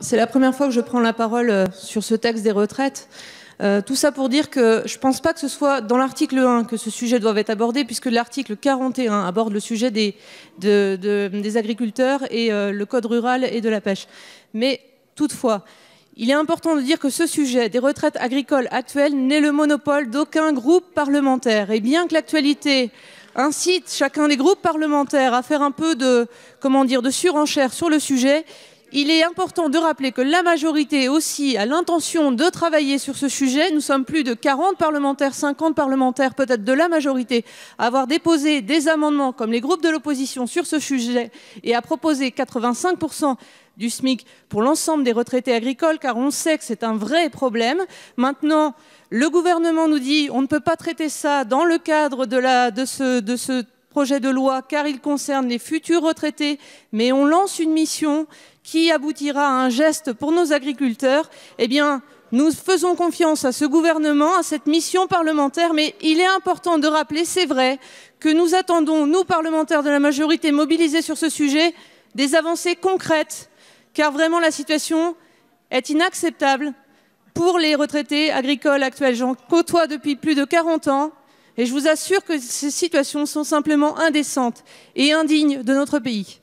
c'est la première fois que je prends la parole euh, sur ce texte des retraites. Euh, tout ça pour dire que je ne pense pas que ce soit dans l'article 1 que ce sujet doit être abordé, puisque l'article 41 aborde le sujet des, agriculteurs et euh, le code rural et de la pêche. Mais toutefois, il est important de dire que ce sujet des retraites agricoles actuelles n'est le monopole d'aucun groupe parlementaire. Et bien que l'actualité incite chacun des groupes parlementaires à faire un peu de, comment dire, de surenchère sur le sujet, il est important de rappeler que la majorité aussi a l'intention de travailler sur ce sujet. Nous sommes plus de 40 parlementaires, 50 parlementaires peut-être de la majorité à avoir déposé des amendements comme les groupes de l'opposition sur ce sujet et à proposer 85% du SMIC pour l'ensemble des retraités agricoles, car on sait que c'est un vrai problème. Maintenant, le gouvernement nous dit on ne peut pas traiter ça dans le cadre de, la, de ce, de ce projet de loi car il concerne les futurs retraités, mais on lance une mission qui aboutira à un geste pour nos agriculteurs, eh bien, nous faisons confiance à ce gouvernement, à cette mission parlementaire, mais il est important de rappeler, c'est vrai, que nous attendons, nous parlementaires de la majorité mobilisés sur ce sujet, des avancées concrètes, car vraiment la situation est inacceptable pour les retraités agricoles actuels. J'en côtoie depuis plus de 40 ans et je vous assure que ces situations sont simplement indécentes et indignes de notre pays.